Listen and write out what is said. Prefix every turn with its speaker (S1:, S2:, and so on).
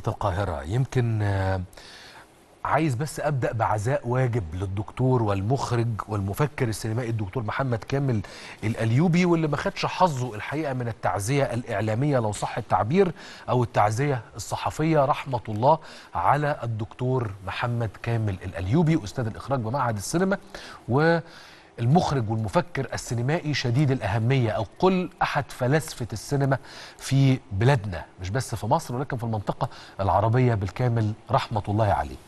S1: تخطيط القاهرة يمكن آه، عايز بس ابدا بعزاء واجب للدكتور والمخرج والمفكر السينمائي الدكتور محمد كامل الاليوبي واللي ما خدش حظه الحقيقه من التعزيه الاعلاميه لو صح التعبير او التعزيه الصحفيه رحمه الله على الدكتور محمد كامل الاليوبي استاذ الاخراج بمعهد السينما و المخرج والمفكر السينمائي شديد الأهمية أو قل أحد فلاسفة السينما في بلادنا مش بس في مصر ولكن في المنطقة العربية بالكامل رحمة الله عليه